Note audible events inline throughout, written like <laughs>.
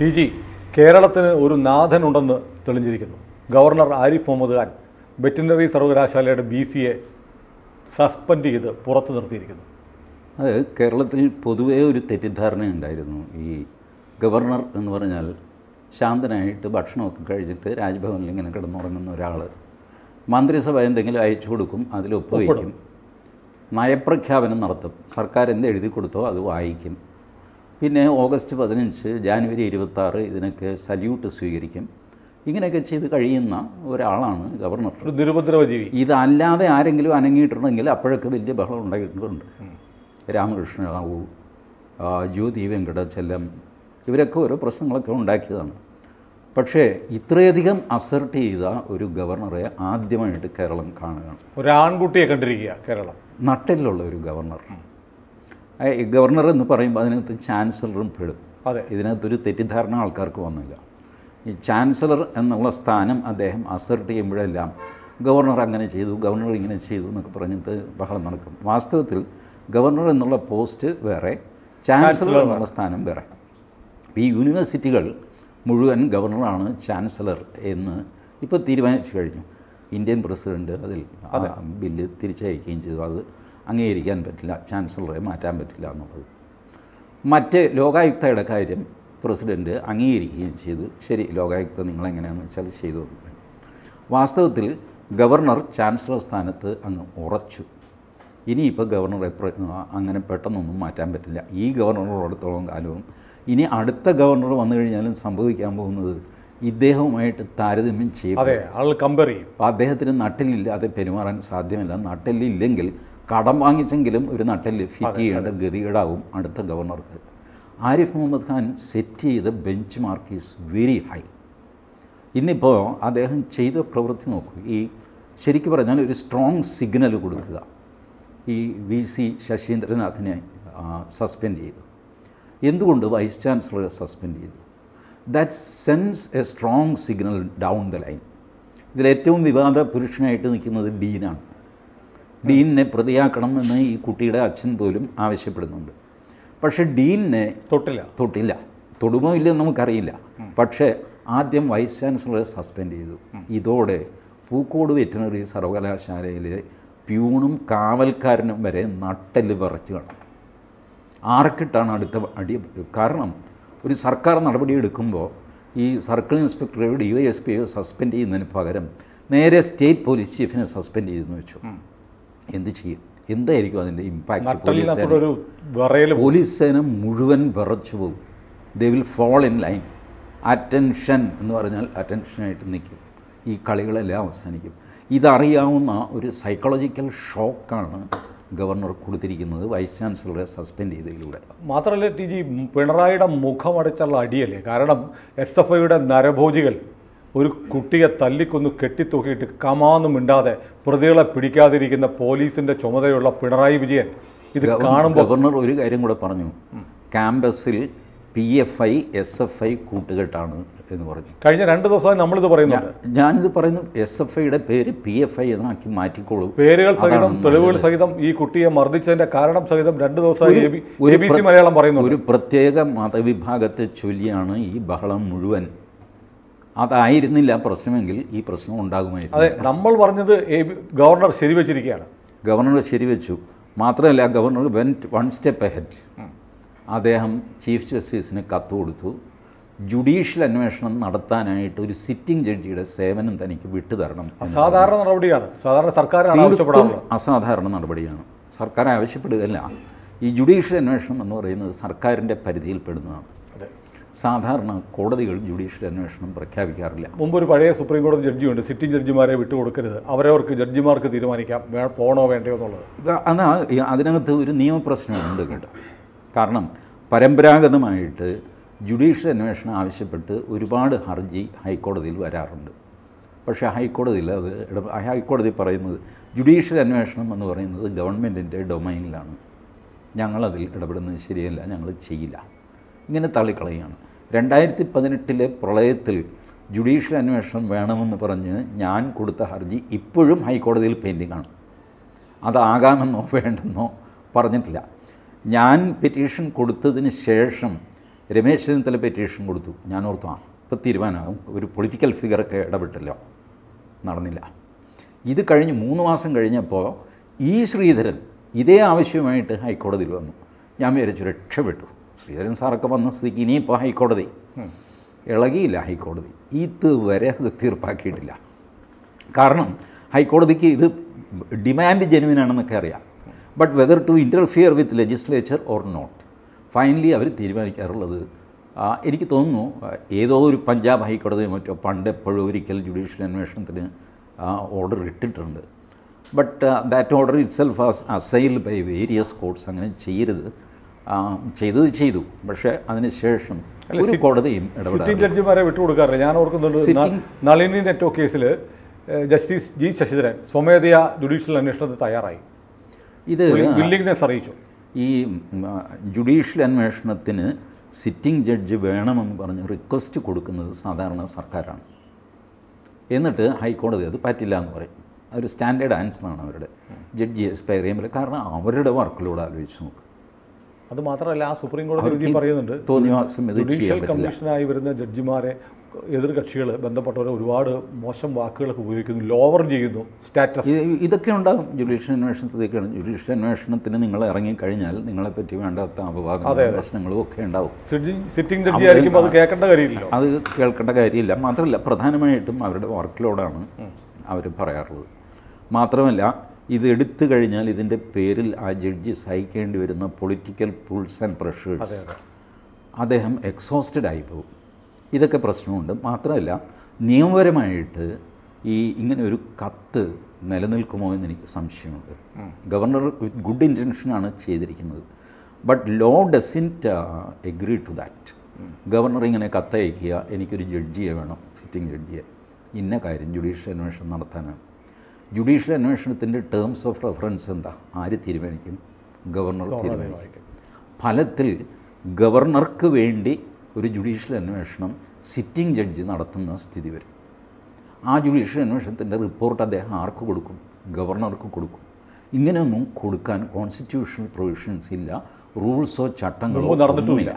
T G കേരളത്തിന് ഒരു നാഥനുണ്ടെന്ന് തെളിഞ്ഞിരിക്കുന്നു ഗവർണർ ആരിഫ് മുഹമ്മദ് ഖാൻ വെറ്റിനറി സർവകലാശാലയുടെ ബി എ സസ്പെൻഡ് ചെയ്ത് പുറത്തു നിർത്തിയിരിക്കുന്നു അത് കേരളത്തിൽ പൊതുവേ ഒരു തെറ്റിദ്ധാരണയുണ്ടായിരുന്നു ഈ ഗവർണർ എന്ന് പറഞ്ഞാൽ ശാന്തനായിട്ട് ഭക്ഷണമൊക്കെ കഴിച്ചിട്ട് രാജ്ഭവനിൽ ഇങ്ങനെ കിടന്നുറങ്ങുന്ന ഒരാൾ മന്ത്രിസഭ എന്തെങ്കിലും അയച്ചു കൊടുക്കും അതിൽ ഒപ്പുവയ്ക്കും നയപ്രഖ്യാപനം നടത്തും സർക്കാർ എന്ത് എഴുതി കൊടുത്തോ അത് വായിക്കും പിന്നെ ഓഗസ്റ്റ് പതിനഞ്ച് ജാനുവരി ഇരുപത്താറ് ഇതിനൊക്കെ സല്യൂട്ട് സ്വീകരിക്കും ഇങ്ങനെയൊക്കെ ചെയ്ത് കഴിയുന്ന ഒരാളാണ് ഗവർണർ നിരുപദ്രവജീവി ഇതല്ലാതെ ആരെങ്കിലും അനങ്ങിയിട്ടുണ്ടെങ്കിൽ അപ്പോഴൊക്കെ വലിയ ബഹളം ഉണ്ടായിട്ടുണ്ട് രാമകൃഷ്ണ റാവു ജ്യോതി വെങ്കടചെല്ലം ഇവരൊക്കെ ഓരോ പ്രശ്നങ്ങളൊക്കെ ഉണ്ടാക്കിയതാണ് പക്ഷേ ഇത്രയധികം അസർട്ട് ചെയ്ത ഒരു ഗവർണറെ ആദ്യമായിട്ട് കേരളം കാണുകയാണ് ഒരു ആൺകുട്ടിയെ കണ്ടിരിക്കുക കേരളം നട്ടിലുള്ള ഒരു ഗവർണർ ഗവർണർ എന്ന് പറയുമ്പോൾ അതിനകത്ത് ചാൻസലറും പെടും അതെ ഇതിനകത്തൊരു തെറ്റിദ്ധാരണ ആൾക്കാർക്ക് വന്നില്ല ഈ ചാൻസലർ എന്നുള്ള സ്ഥാനം അദ്ദേഹം അസർട്ട് ചെയ്യുമ്പോഴെല്ലാം ഗവർണർ അങ്ങനെ ചെയ്തു ഗവർണർ ഇങ്ങനെ ചെയ്തു എന്നൊക്കെ പറഞ്ഞിട്ട് ബഹളം നടക്കും വാസ്തവത്തിൽ ഗവർണർ എന്നുള്ള പോസ്റ്റ് വേറെ ചാൻസലർ എന്നുള്ള സ്ഥാനം വേറെ ഈ യൂണിവേഴ്സിറ്റികൾ മുഴുവൻ ഗവർണറാണ് ചാൻസലർ എന്ന് ഇപ്പോൾ തീരുമാനിച്ചു കഴിഞ്ഞു ഇന്ത്യൻ പ്രസിഡൻറ്റ് അതിൽ ബില്ല് തിരിച്ചയക്കുകയും ചെയ്തു അത് അംഗീകരിക്കാൻ പറ്റില്ല ചാൻസലറെ മാറ്റാൻ പറ്റില്ല എന്നുള്ളത് മറ്റ് ലോകായുക്തയുടെ കാര്യം പ്രസിഡൻറ്റ് അംഗീകരിക്കുകയും ചെയ്തു ശരി ലോകായുക്ത നിങ്ങളെങ്ങനെയാണെന്ന് വെച്ചാൽ ചെയ്തു വാസ്തവത്തിൽ ഗവർണർ ചാൻസലർ സ്ഥാനത്ത് അങ്ങ് ഉറച്ചു ഇനിയിപ്പോൾ ഗവർണർ അങ്ങനെ പെട്ടെന്നൊന്നും മാറ്റാൻ പറ്റില്ല ഈ ഗവർണറോടത്തോളം കാലവും ഇനി അടുത്ത ഗവർണർ വന്നു കഴിഞ്ഞാലും സംഭവിക്കാൻ പോകുന്നത് ഇദ്ദേഹവുമായിട്ട് താരതമ്യം ചെയ്യും അതെ ആൾ കമ്പയർ ചെയ്യും അദ്ദേഹത്തിന് നട്ടിലില്ലാതെ പെരുമാറാൻ സാധ്യമല്ല നട്ടിലില്ലെങ്കിൽ കടം വാങ്ങിച്ചെങ്കിലും ഒരു നട്ടെല്ല് ഫിറ്റ് ചെയ്യേണ്ട ഗതികേടാവും അടുത്ത ഗവർണർക്ക് ആരിഫ് മുഹമ്മദ് ഖാൻ സെറ്റ് ചെയ്ത bench mark is very high ഇന്നിപ്പോൾ അദ്ദേഹം ചെയ്ത പ്രവൃത്തി നോക്കൂ ഈ ശരിക്കും പറഞ്ഞാൽ ഒരു സ്ട്രോങ് സിഗ്നൽ കൊടുക്കുക ഈ വി സി ശശീന്ദ്രനാഥിനെ സസ്പെൻഡ് ചെയ്തു എന്തുകൊണ്ട് വൈസ് ചാൻസലറെ സസ്പെൻഡ് ചെയ്തു that sends a strong signal down the line ഇതിലേറ്റവും വിവാദ പുരുഷനായിട്ട് നിൽക്കുന്നത് ഡീനാണ് ഡീനിനെ പ്രതിയാക്കണം എന്ന് ഈ കുട്ടിയുടെ അച്ഛൻ പോലും ആവശ്യപ്പെടുന്നുണ്ട് പക്ഷേ ഡീനിനെ തൊട്ടില്ല തൊട്ടില്ല തൊടുമോ ഇല്ലെന്ന് നമുക്കറിയില്ല പക്ഷേ ആദ്യം വൈസ് ചാൻസലറെ സസ്പെൻഡ് ചെയ്തു ഇതോടെ പൂക്കോട് വെറ്റിനറി സർവകലാശാലയിലെ പ്യൂണും കാവൽക്കാരനും വരെ നട്ടല് പറിച്ചു കാണും ആർക്കിട്ടാണ് അടുത്ത അടി കാരണം ഒരു സർക്കാർ നടപടി എടുക്കുമ്പോൾ ഈ സർക്കിൾ ഇൻസ്പെക്ടറെ ഡി വൈ എസ് പിയോ സസ്പെൻഡ് ചെയ്യുന്നതിന് പകരം നേരെ സ്റ്റേറ്റ് പോലീസ് ചീഫിനെ സസ്പെൻഡ് ചെയ്തെന്ന് വെച്ചു എന്ത് ചെയ്യും എന്തായിരിക്കും അതിൻ്റെ ഇമ്പാക്റ്റ് പോലീസ് സേന മുഴുവൻ വിറച്ചു പോകും they will fall in line attention എന്ന് പറഞ്ഞാൽ അറ്റൻഷനായിട്ട് നിൽക്കും ഈ കളികളെല്ലാം അവസാനിക്കും ഇതറിയാവുന്ന ഒരു സൈക്കോളജിക്കൽ ഷോക്കാണ് ഗവർണർ കൊടുത്തിരിക്കുന്നത് വൈസ് ചാൻസലറെ സസ്പെൻഡ് ചെയ്തതിലൂടെ മാത്രമല്ല ടി ജി പിണറായിയുടെ മുഖമടച്ചുള്ള അടിയല്ലേ കാരണം എസ് എഫ് ഐയുടെ നരഭോജികൾ ഒരു കുട്ടിയെ തല്ലിക്കൊന്ന് കെട്ടിത്തൂക്കിയിട്ട് കമാന്നും മിണ്ടാതെ പ്രതികളെ പിടിക്കാതിരിക്കുന്ന പോലീസിന്റെ ചുമതലയുള്ള പിണറായി വിജയൻ ഇത് കാണുമ്പോൾ ഗവർണർ ഒരു കാര്യം കൂടെ പറഞ്ഞു ക്യാമ്പസിൽ P F I S F I കൂട്ടുകെട്ടാണ് എന്ന് പറഞ്ഞു കഴിഞ്ഞ രണ്ട് ദിവസമായി നമ്മളിത് പറയുന്നു ഞാനിത് പറയുന്നു എസ് എഫ് ഐയുടെ പേര് പി എഫ് ഐ എന്നാക്കി മാറ്റിക്കോളൂ പേരുകൾ സഹിതം തെളിവുകൾ സഹിതം ഈ കുട്ടിയെ മർദ്ദിച്ചതിന്റെ കാരണം സഹിതം രണ്ട് ദിവസമായി മലയാളം പറയുന്നു ഒരു പ്രത്യേക മതവിഭാഗത്തെ ചൊല്ലിയാണ് ഈ ബഹളം മുഴുവൻ അതായിരുന്നില്ല പ്രശ്നമെങ്കിൽ ഈ പ്രശ്നം ഉണ്ടാകുമായിരുന്നു അതെ നമ്മൾ പറഞ്ഞത് ഗവർണർ ശരിവെച്ചിരിക്കുകയാണ് ഗവർണർ ശരിവെച്ചു മാത്രമല്ല governor went one step ahead അദ്ദേഹം ചീഫ് ജസ്റ്റിസിന് കത്ത് കൊടുത്തു ജുഡീഷ്യൽ അന്വേഷണം നടത്താനായിട്ട് ഒരു സിറ്റിംഗ് ജഡ്ജിയുടെ സേവനം തനിക്ക് വിട്ടുതരണം അസാധാരണ നടപടിയാണ് സാധാരണ സർക്കാർ അസാധാരണ നടപടിയാണ് സർക്കാർ ആവശ്യപ്പെടുകയല്ല ഈ ജുഡീഷ്യൽ അന്വേഷണം എന്ന് പറയുന്നത് സർക്കാരിൻ്റെ പരിധിയിൽപ്പെടുന്നതാണ് സാധാരണ കോടതികൾ ജുഡീഷ്യൽ അന്വേഷണം പ്രഖ്യാപിക്കാറില്ല മുമ്പ് ഒരു പഴയ സുപ്രീം കോടതി ജഡ്ജിയുണ്ട് സിറ്റിംഗ് ജഡ്ജിമാരെ വിട്ടുകൊടുക്കരുത് അവരവർക്ക് ജഡ്ജിമാർക്ക് തീരുമാനിക്കാം പോണോ വേണ്ടയോ എന്നുള്ളത് അതാ അതിനകത്ത് ഒരു നിയമപ്രശ്നമുണ്ട് കേട്ടോ കാരണം പരമ്പരാഗതമായിട്ട് ജുഡീഷ്യൽ അന്വേഷണം ആവശ്യപ്പെട്ട് ഒരുപാട് ഹർജി ഹൈക്കോടതിയിൽ വരാറുണ്ട് പക്ഷേ ഹൈക്കോടതിയിൽ അത് ഹൈക്കോടതി പറയുന്നത് ജുഡീഷ്യൽ അന്വേഷണം എന്ന് പറയുന്നത് ഗവൺമെൻറ്റിൻ്റെ ഡൊമൈനിലാണ് ഞങ്ങളതിൽ ഇടപെടുന്നത് ശരിയല്ല ഞങ്ങൾ ചെയ്യില്ല ഇങ്ങനെ തള്ളിക്കളയാണ് രണ്ടായിരത്തി പതിനെട്ടിലെ പ്രളയത്തിൽ ജുഡീഷ്യൽ അന്വേഷണം വേണമെന്ന് പറഞ്ഞ് ഞാൻ കൊടുത്ത ഹർജി ഇപ്പോഴും ഹൈക്കോടതിയിൽ പെൻഡിങ്ങാണ് അതാകാമെന്നോ വേണ്ടെന്നോ പറഞ്ഞിട്ടില്ല ഞാൻ പെറ്റീഷൻ കൊടുത്തതിന് ശേഷം രമേശ് ചെന്നിത്തല പെറ്റീഷൻ കൊടുത്തു ഞാൻ ഓർത്തു ആ ഇപ്പോൾ തീരുമാനമാകും ഒരു പൊളിറ്റിക്കൽ ഫിഗറൊക്കെ ഇടപെട്ടല്ലോ നടന്നില്ല ഇത് കഴിഞ്ഞ് മൂന്ന് മാസം കഴിഞ്ഞപ്പോൾ ഈ ശ്രീധരൻ ഇതേ ആവശ്യമായിട്ട് ഹൈക്കോടതിയിൽ വന്നു ഞാൻ വിചാരിച്ചു രക്ഷപ്പെട്ടു ശ്രീധരൻ സാറൊക്കെ വന്ന സ്ഥിതിക്ക് ഇനിയിപ്പോൾ ഹൈക്കോടതി ഇളകിയില്ല ഹൈക്കോടതി ഇതുവരെ അത് തീർപ്പാക്കിയിട്ടില്ല കാരണം ഹൈക്കോടതിക്ക് ഇത് ഡിമാൻഡ് ജെനുവിനാണെന്നൊക്കെ അറിയാം but whether to interfere with legislature or not finally അവർ തീരുമാനിക്കാറുള്ളത് എനിക്ക് തോന്നുന്നു ഏതോ ഒരു പഞ്ചാബ് ഹൈക്കോടതി മറ്റോ പണ്ട് എപ്പോഴും ഒരിക്കൽ ജുഡീഷ്യൽ അന്വേഷണത്തിന് ഓർഡർ ഇട്ടിട്ടുണ്ട് but that order itself as assailed by various courts അങ്ങനെ ചെയ്യരുത് ചെയ്തത് ചെയ്തു പക്ഷേ അതിനുശേഷം ഒരു കോടതിയും സിറ്റിംഗ് ജഡ്ജിമാരെ വിട്ടുകൊടുക്കാറില്ല ഞാൻ ഓർക്കുന്നുണ്ട് നളിനി നെറ്റോ കേസിൽ ജസ്റ്റിസ് ജി ശശിധരൻ സ്വമേധയാ ജുഡീഷ്യൽ അന്വേഷണത്തിന് തയ്യാറായി ഇത് വില്ലിംഗ്നെസ് അറിയിച്ചു ഈ ജുഡീഷ്യൽ അന്വേഷണത്തിന് സിറ്റിംഗ് ജഡ്ജ് വേണമെന്ന് പറഞ്ഞ് റിക്വസ്റ്റ് കൊടുക്കുന്നത് സാധാരണ സർക്കാരാണ് എന്നിട്ട് ഹൈക്കോടതി അത് പറ്റില്ല എന്ന് പറയും ഒരു സ്റ്റാൻഡേർഡ് ആൻസറാണ് അവരുടെ ജഡ്ജി എക്സ്പയർ ചെയ്യുമ്പോൾ കാരണം അവരുടെ വർക്കിലൂടെ ആലോചിച്ച് നോക്കുക അത് മാത്രമല്ല ആ സുപ്രീം കോടതി വിധി പറയുന്നുണ്ട് ജുഡീഷ്യൽ കമ്മീഷനായി വരുന്ന ജഡ്ജിമാരെ എതിർകക്ഷികൾ ബന്ധപ്പെട്ടവരെ ഒരുപാട് മോശം വാക്കുകളൊക്കെ ഉപയോഗിക്കുന്നു ലോവർ ചെയ്യുന്നു സ്റ്റാറ്റസ് ഇതൊക്കെ ഉണ്ടാകും ജുഡീഷ്യൽ അന്വേഷണത്തിലേക്കാണ് ജുഡീഷ്യൽ അന്വേഷണത്തിന് നിങ്ങൾ ഇറങ്ങിക്കഴിഞ്ഞാൽ നിങ്ങളെ പറ്റി വേണ്ടാത്ത അപവാദങ്ങളും പ്രശ്നങ്ങളും ഒക്കെ ഉണ്ടാവും സിറ്റിംഗ് ജഡ്ജി ആയിരിക്കും അത് കേൾക്കേണ്ട കാര്യമില്ല അത് കേൾക്കേണ്ട കാര്യമില്ല മാത്രമല്ല പ്രധാനമായിട്ടും അവരുടെ വർക്ക് ലോഡാണ് അവർ പറയാറുള്ളത് മാത്രമല്ല ഇത് എടുത്തു കഴിഞ്ഞാൽ ഇതിൻ്റെ പേരിൽ ആ ജഡ്ജി സഹിക്കേണ്ടി വരുന്ന പൊളിറ്റിക്കൽ പുൾസ് ആൻഡ് പ്രഷേഴ്സ് അദ്ദേഹം എക്സോസ്റ്റഡ് പോകും ഇതൊക്കെ പ്രശ്നമുണ്ട് മാത്രമല്ല നിയമപരമായിട്ട് ഈ ഇങ്ങനെ ഒരു കത്ത് നിലനിൽക്കുമോ എന്ന് എനിക്ക് സംശയമുണ്ട് ഗവർണർ വിത്ത് ഗുഡ് ഇൻറ്റൻഷനാണ് ചെയ്തിരിക്കുന്നത് but law doesn't agree to that governor ഇങ്ങനെ കത്തയക്കുക എനിക്കൊരു ജഡ്ജിയെ വേണം സിറ്റിംഗ് ജഡ്ജിയെ ഇന്ന കാര്യം ജുഡീഷ്യൽ അന്വേഷണം നടത്താനാണ് ജുഡീഷ്യൽ അന്വേഷണത്തിൻ്റെ ടേംസ് ഓഫ് റെഫറൻസ് എന്താ ആര് തീരുമാനിക്കും ഗവർണർ തീരുമാനിക്കും ഫലത്തിൽ ഗവർണർക്ക് വേണ്ടി ഒരു ജുഡീഷ്യൽ അന്വേഷണം സിറ്റിംഗ് ജഡ്ജ് നടത്തുന്ന സ്ഥിതി വരും ആ ജുഡീഷ്യൽ അന്വേഷണത്തിൻ്റെ റിപ്പോർട്ട് അദ്ദേഹം ആർക്ക് കൊടുക്കും ഗവർണർക്ക് കൊടുക്കും ഇങ്ങനെയൊന്നും കൊടുക്കാൻ കോൺസ്റ്റിറ്റ്യൂഷണൽ പ്രൊവിഷൻസ് ഇല്ല റൂൾസോ ചട്ടങ്ങളോ നടന്നിട്ടുമില്ല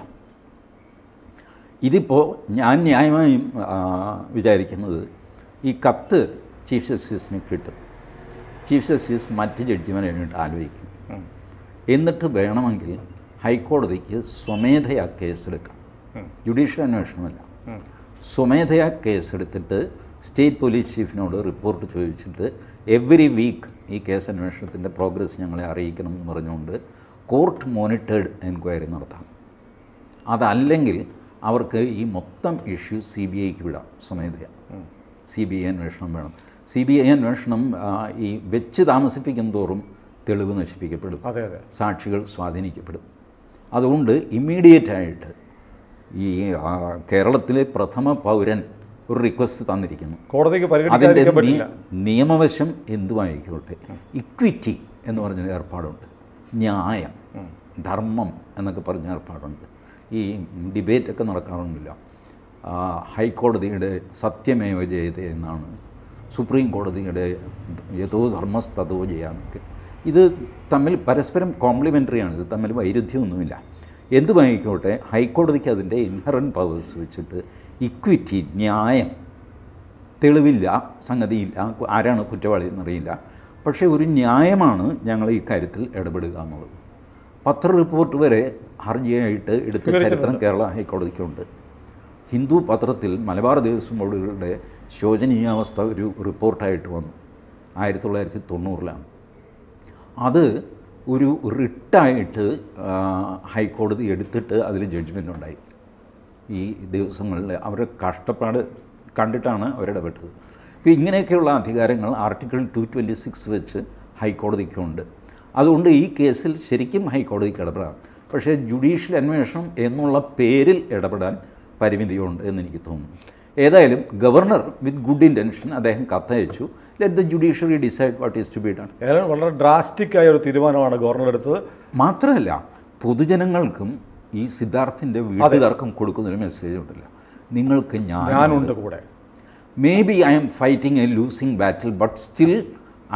ഇതിപ്പോൾ ഞാൻ ന്യായമായും വിചാരിക്കുന്നത് ഈ കത്ത് ചീഫ് ജസ്റ്റിസിന് കിട്ടും ചീഫ് ജസ്റ്റിസ് മറ്റ് ജഡ്ജിമാരെ വേണ്ടിയിട്ട് ആലോചിക്കും എന്നിട്ട് വേണമെങ്കിൽ ഹൈക്കോടതിക്ക് സ്വമേധയാ കേസെടുക്കാം ജുഡീഷ്യൽ അന്വേഷണമല്ല സ്വമേധയാ കേസെടുത്തിട്ട് സ്റ്റേറ്റ് പോലീസ് ചീഫിനോട് റിപ്പോർട്ട് ചോദിച്ചിട്ട് എവറി വീക്ക് ഈ കേസ് അന്വേഷണത്തിൻ്റെ പ്രോഗ്രസ് ഞങ്ങളെ അറിയിക്കണം എന്ന് പറഞ്ഞുകൊണ്ട് കോർട്ട് മോണിറ്റേഡ് എൻക്വയറി നടത്താം അതല്ലെങ്കിൽ അവർക്ക് ഈ മൊത്തം ഇഷ്യൂ സി ബി ഐക്ക് വിടാം സ്വമേധയാ സി ബി ഐ അന്വേഷണം വേണം സി ബി ഐ അന്വേഷണം ഈ വെച്ച് താമസിപ്പിക്കും തോറും തെളിവ് നശിപ്പിക്കപ്പെടും അതെ അതെ സാക്ഷികൾ സ്വാധീനിക്കപ്പെടും അതുകൊണ്ട് ഇമ്മീഡിയറ്റായിട്ട് ഈ കേരളത്തിലെ പ്രഥമ പൗരൻ ഒരു റിക്വസ്റ്റ് തന്നിരിക്കുന്നു കോടതിക്ക് അതിൻ്റെ നിയമവശം എന്തുമായിക്കോട്ടെ ഇക്വിറ്റി എന്ന് പറഞ്ഞ ഏർപ്പാടുണ്ട് ന്യായം ധർമ്മം എന്നൊക്കെ പറഞ്ഞ ഏർപ്പാടുണ്ട് ഈ ഡിബേറ്റൊക്കെ നടക്കാറുണ്ടല്ലോ ഹൈക്കോടതിയുടെ സത്യമേവ ജയത എന്നാണ് സുപ്രീം കോടതിയുടെ യഥോ ധർമ്മസ്ഥതോ ചെയ്യാന്നൊക്കെ ഇത് തമ്മിൽ പരസ്പരം ആണ് ഇത് തമ്മിൽ വൈരുദ്ധ്യമൊന്നുമില്ല എന്തുമായിക്കോട്ടെ ഹൈക്കോടതിക്ക് അതിൻ്റെ ഇൻഹറൻ പവേഴ്സ് വെച്ചിട്ട് ഇക്വിറ്റി ന്യായം തെളിവില്ല സംഗതിയില്ല ആരാണ് കുറ്റവാളി എന്നറിയില്ല പക്ഷേ ഒരു ന്യായമാണ് ഞങ്ങൾ ഈ കാര്യത്തിൽ ഇടപെടുക എന്നുള്ളത് പത്ര റിപ്പോർട്ട് വരെ ഹർജിയായിട്ട് എടുത്ത ചരിത്രം കേരള ഹൈക്കോടതിക്കുണ്ട് ഹിന്ദു പത്രത്തിൽ മലബാർ ദേവസ്വം ബോർഡുകളുടെ ശോചനീയാവസ്ഥ ഒരു റിപ്പോർട്ടായിട്ട് വന്നു ആയിരത്തി തൊള്ളായിരത്തി തൊണ്ണൂറിലാണ് അത് ഒരു റിട്ടായിട്ട് ഹൈക്കോടതി എടുത്തിട്ട് അതിൽ ജഡ്ജ്മെൻ്റ് ഉണ്ടായി ഈ ദിവസങ്ങളിൽ അവരുടെ കഷ്ടപ്പാട് കണ്ടിട്ടാണ് അവരിടപെട്ടത് അപ്പോൾ ഇങ്ങനെയൊക്കെയുള്ള അധികാരങ്ങൾ ആർട്ടിക്കിൾ ടു ട്വൻറ്റി സിക്സ് വെച്ച് ഹൈക്കോടതിക്കുണ്ട് അതുകൊണ്ട് ഈ കേസിൽ ശരിക്കും ഹൈക്കോടതിക്ക് ഇടപെടാം പക്ഷേ ജുഡീഷ്യൽ അന്വേഷണം എന്നുള്ള പേരിൽ ഇടപെടാൻ പരിമിതിയുണ്ട് എന്നെനിക്ക് തോന്നുന്നു ഏതായാലും ഗവർണർ വിത്ത് ഗുഡ് ഇൻറ്റൻഷൻ അദ്ദേഹം കത്തയച്ചു let the judiciary decide what is to be done വളരെ ഡ്രാസ്റ്റിക് ആയ ഒരു തീരുമാനമാണ് ഗവർണർ എടുത്തത് മാത്രമല്ല പൊതുജനങ്ങൾക്കും ഈ സിദ്ധാർത്ഥിൻ്റെ വീട്ടുകാർക്കും കൊടുക്കുന്നൊരു മെസ്സേജ് ഉണ്ടല്ല നിങ്ങൾക്ക് ഞാൻ ഞാനുണ്ട് കൂടെ maybe I'm fighting a losing battle but still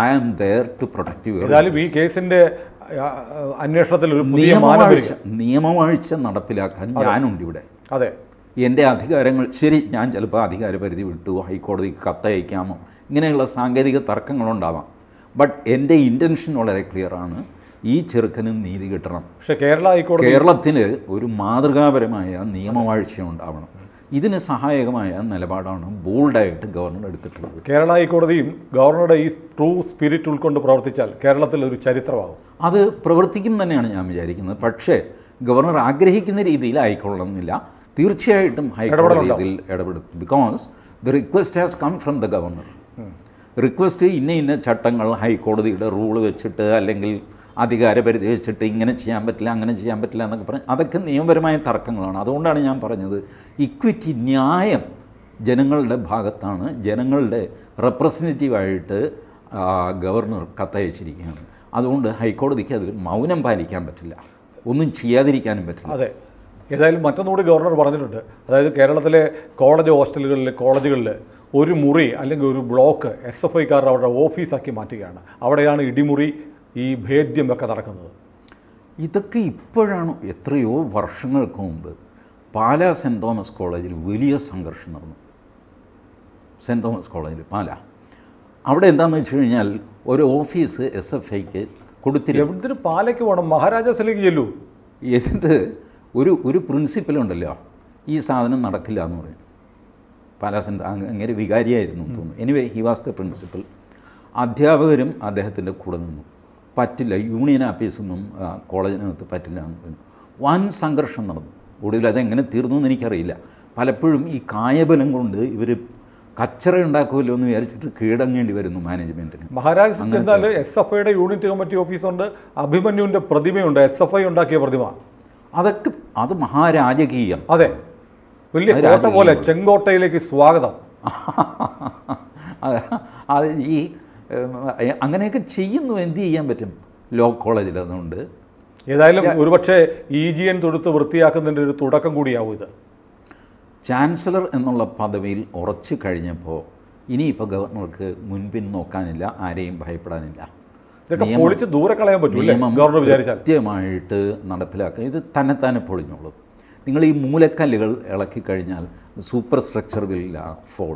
I'm there to protect ഏതായാലും ഈ കേസിൻ്റെ അന്വേഷണത്തിൽ ഒരു നിയമമാഴ്ച നിയമവാഴ്ച നടപ്പിലാക്കാൻ ഞാനുണ്ട് ഇവിടെ അതെ എൻ്റെ അധികാരങ്ങൾ ശരി ഞാൻ ചിലപ്പോൾ പരിധി വിട്ടു ഹൈക്കോടതിക്ക് കത്തയക്കാമോ ഇങ്ങനെയുള്ള സാങ്കേതിക തർക്കങ്ങളുണ്ടാവാം ബട്ട് എൻ്റെ ഇൻറ്റൻഷൻ വളരെ ക്ലിയറാണ് ഈ ചെറുക്കനും നീതി കിട്ടണം പക്ഷേ കേരള ഹൈക്കോടതി കേരളത്തിന് ഒരു മാതൃകാപരമായ നിയമവാഴ്ച ഉണ്ടാവണം ഇതിന് സഹായകമായ നിലപാടാണ് ബോൾഡായിട്ട് ഗവർണർ എടുത്തിട്ടുള്ളത് കേരള ഹൈക്കോടതിയും ഗവർണറുടെ ഈ ട്രൂ സ്പിരിറ്റ് ഉൾക്കൊണ്ട് പ്രവർത്തിച്ചാൽ കേരളത്തിൽ ഒരു ചരിത്രമാകും അത് പ്രവർത്തിക്കും തന്നെയാണ് ഞാൻ വിചാരിക്കുന്നത് പക്ഷേ ഗവർണർ ആഗ്രഹിക്കുന്ന രീതിയിൽ ആയിക്കൊള്ളണമെന്നില്ല തീർച്ചയായിട്ടും ഹൈക്കോടതി ഇടപെടും because the request has come from the governor request ഇന്ന ഇന്ന ചട്ടങ്ങൾ ഹൈക്കോടതിയുടെ റൂൾ വെച്ചിട്ട് അല്ലെങ്കിൽ അധികാരപരിധി വെച്ചിട്ട് ഇങ്ങനെ ചെയ്യാൻ പറ്റില്ല അങ്ങനെ ചെയ്യാൻ പറ്റില്ല എന്നൊക്കെ പറഞ്ഞ് അതൊക്കെ നിയമപരമായ തർക്കങ്ങളാണ് അതുകൊണ്ടാണ് ഞാൻ പറഞ്ഞത് ഇക്വിറ്റി ന്യായം ജനങ്ങളുടെ ഭാഗത്താണ് ജനങ്ങളുടെ റെപ്രസെൻറ്റേറ്റീവായിട്ട് ഗവർണർ കത്തയച്ചിരിക്കുകയാണ് അതുകൊണ്ട് ഹൈക്കോടതിക്ക് അതിൽ മൗനം പാലിക്കാൻ പറ്റില്ല ഒന്നും ചെയ്യാതിരിക്കാനും പറ്റില്ല അതെ ഏതായാലും മറ്റൊന്നുകൂടി ഗവർണർ പറഞ്ഞിട്ടുണ്ട് അതായത് കേരളത്തിലെ കോളേജ് ഹോസ്റ്റലുകളിൽ കോളേജുകളിൽ ഒരു മുറി അല്ലെങ്കിൽ ഒരു ബ്ലോക്ക് എസ് എഫ് ഐക്കാർ അവരുടെ ഓഫീസാക്കി മാറ്റുകയാണ് അവിടെയാണ് ഇടിമുറി ഈ ഭേദ്യമൊക്കെ നടക്കുന്നത് ഇതൊക്കെ ഇപ്പോഴാണ് എത്രയോ വർഷങ്ങൾക്ക് മുമ്പ് പാലാ സെൻറ് തോമസ് കോളേജിൽ വലിയ സംഘർഷം നടന്നു സെൻറ് തോമസ് കോളേജിൽ പാലാ അവിടെ എന്താണെന്ന് വെച്ച് കഴിഞ്ഞാൽ ഒരു ഓഫീസ് എസ് എഫ് ഐക്ക് എവിടുത്തെ പാലയ്ക്ക് പോകണം മഹാരാജാസിലേക്ക് ചെല്ലു എന്നിട്ട് ഒരു ഒരു പ്രിൻസിപ്പലുണ്ടല്ലോ ഈ സാധനം നടക്കില്ല എന്ന് പറയും പാലാസൻ അങ്ങനെ വികാരിയായിരുന്നു എന്ന് തോന്നുന്നു anyway he was the principal അധ്യാപകരും അദ്ദേഹത്തിൻ്റെ കൂടെ നിന്നു പറ്റില്ല യൂണിയൻ ആഫീസൊന്നും കോളേജിനകത്ത് പറ്റില്ല എന്ന് പറഞ്ഞു വൻ സംഘർഷം നടന്നു ഒടുവിൽ അതെങ്ങനെ തീർന്നു എന്ന് എനിക്കറിയില്ല പലപ്പോഴും ഈ കായബലം കൊണ്ട് ഇവർ കച്ചറ ഉണ്ടാക്കുമല്ലോ എന്ന് വിചാരിച്ചിട്ട് കീടങ്ങേണ്ടി വരുന്നു മാനേജ്മെന്റിന് മഹാരാജ് എസ് എഫ് ഐയുടെ യൂണിറ്റ് കമ്മിറ്റി ഓഫീസുണ്ട് അഭിമന്യുവിന്റെ പ്രതിമയുണ്ട് എസ് എഫ് ഐ ഉണ്ടാക്കിയ പ്രതിമ അതൊക്കെ അത് മഹാരാജകീയം അതെ വലിയ കോട്ട പോലെ ചെങ്കോട്ടയിലേക്ക് സ്വാഗതം <laughs> അത് ഈ അങ്ങനെയൊക്കെ ചെയ്യുന്നു എന്ത് ചെയ്യാൻ പറ്റും ലോ കോളേജിൽ അതുകൊണ്ട് ഏതായാലും ഒരുപക്ഷെ ഇ ജി എൻ തൊടുത്ത് വൃത്തിയാക്കുന്നതിൻ്റെ ഒരു തുടക്കം കൂടിയാവും ഇത് ചാൻസലർ എന്നുള്ള പദവിയിൽ ഉറച്ചു കഴിഞ്ഞപ്പോൾ ഇനിയിപ്പോൾ ഗവർണർക്ക് മുൻപിൻ നോക്കാനില്ല ആരെയും ഭയപ്പെടാനില്ല പൊളിച്ച് ദൂരെ കളയാൻ ഗവർണർ കൃത്യമായിട്ട് നടപ്പിലാക്കുക ഇത് തന്നെ പൊളിഞ്ഞോളും നിങ്ങൾ ഈ മൂലക്കല്ലുകൾ ഇളക്കി കഴിഞ്ഞാൽ സൂപ്പർ സ്ട്രക്ചർ വില്ല ഫോൾ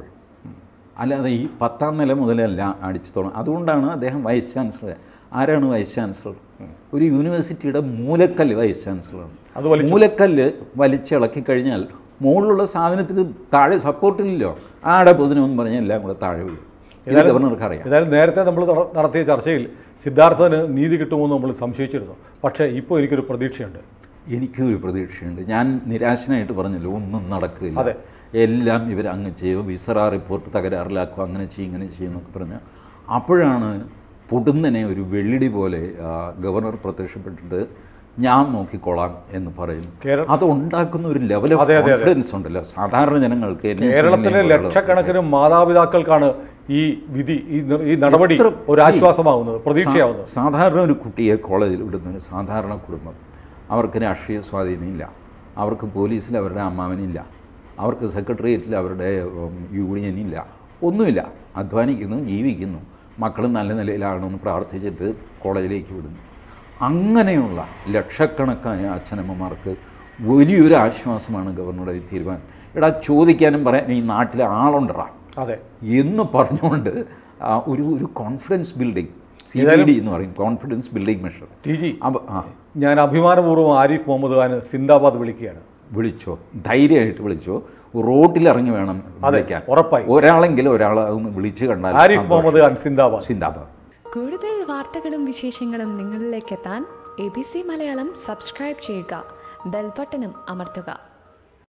അല്ലാതെ ഈ പത്താം നില മുതലല്ല അടിച്ചു തുടങ്ങും അതുകൊണ്ടാണ് അദ്ദേഹം വൈസ് ചാൻസലർ ആരാണ് വൈസ് ചാൻസലർ ഒരു യൂണിവേഴ്സിറ്റിയുടെ മൂലക്കല്ല് വൈസ് ചാൻസലറാണ് അതുപോലെ മൂലക്കല്ല് വലിച്ചിളക്കി കഴിഞ്ഞാൽ മുകളിലുള്ള സാധനത്തിന് താഴെ സപ്പോർട്ടില്ലല്ലോ ആടെ പൊതിനെന്ന് പറഞ്ഞാൽ എല്ലാം കൂടെ താഴെ വീഴും ഗവർണർക്ക് ഏതായാലും നേരത്തെ നമ്മൾ നടത്തിയ ചർച്ചയിൽ സിദ്ധാർത്ഥന് നീതി കിട്ടുമോ എന്ന് നമ്മൾ സംശയിച്ചിരുന്നു പക്ഷേ ഇപ്പോൾ എനിക്കൊരു പ്രതീക്ഷയുണ്ട് എനിക്കും ഒരു പ്രതീക്ഷയുണ്ട് ഞാൻ നിരാശനായിട്ട് പറഞ്ഞല്ലോ ഒന്നും നടക്കില്ല അതെ എല്ലാം ഇവർ അങ്ങ് ചെയ്യും വിസറാ റിപ്പോർട്ട് തകരാറിലാക്കും അങ്ങനെ ചെയ്യും ഇങ്ങനെ ചെയ്യും എന്നൊക്കെ പറഞ്ഞ് അപ്പോഴാണ് പൊടുന്നനെ ഒരു വെള്ളിടി പോലെ ഗവർണർ പ്രത്യക്ഷപ്പെട്ടിട്ട് ഞാൻ നോക്കിക്കൊള്ളാം എന്ന് പറയുന്നു അത് ഉണ്ടാക്കുന്ന ഒരു ലെവൽ ഓഫ് കോൺഫിഡൻസ് ഉണ്ടല്ലോ സാധാരണ ജനങ്ങൾക്ക് കേരളത്തിലെ ലക്ഷക്കണക്കിന് മാതാപിതാക്കൾക്കാണ് ഈ വിധി ഈ നടപടി ഒരു ആശ്വാസമാവുന്നത് പ്രതീക്ഷയാവുന്നത് സാധാരണ ഒരു കുട്ടിയെ കോളേജിൽ വിടുന്ന ഒരു സാധാരണ കുടുംബം അവർക്ക് രാഷ്ട്രീയ സ്വാധീനമില്ല അവർക്ക് പോലീസിൽ അവരുടെ അമ്മാവനില്ല അവർക്ക് സെക്രട്ടേറിയറ്റിൽ അവരുടെ യൂണിയനില്ല ഒന്നുമില്ല അധ്വാനിക്കുന്നു ജീവിക്കുന്നു മക്കൾ നല്ല നിലയിലാണെന്ന് പ്രാർത്ഥിച്ചിട്ട് കോളേജിലേക്ക് വിടുന്നു അങ്ങനെയുള്ള ലക്ഷക്കണക്കായ അച്ഛനമ്മമാർക്ക് വലിയൊരു ആശ്വാസമാണ് ഗവർണറുടെ തീരുമാനം എടാ ചോദിക്കാനും പറയാൻ ഈ നാട്ടിലെ ആളുണ്ടറാ അതെ എന്ന് പറഞ്ഞുകൊണ്ട് ഒരു ഒരു കോൺഫിഡൻസ് ബിൽഡിംഗ് സി ഡി എന്ന് പറയും confidence building measure T G ഞാൻ അഭിമാനപൂർവ്വം ആരിഫ് മുഹമ്മദ് ഖാൻ സിന്ദാബാദ് വിളിക്കുകയാണ് വിളിച്ചോ ധൈര്യമായിട്ട് വിളിച്ചോ റോട്ടിലിറങ്ങി വേണം വിളിക്കാൻ ഉറപ്പായി ഒരാളെങ്കിലും ഒരാൾ അതൊന്ന് വിളിച്ച് കണ്ടാൽ ആരിഫ് മുഹമ്മദ് ഖാൻ സിന്ദാബാദ് സിന്ദാബാദ് കൂടുതൽ വാർത്തകളും വിശേഷങ്ങളും നിങ്ങളിലേക്ക് എത്താൻ A B C Malayalam subscribe ചെയ്യുക ബെൽബട്ടനും അമർത്തുക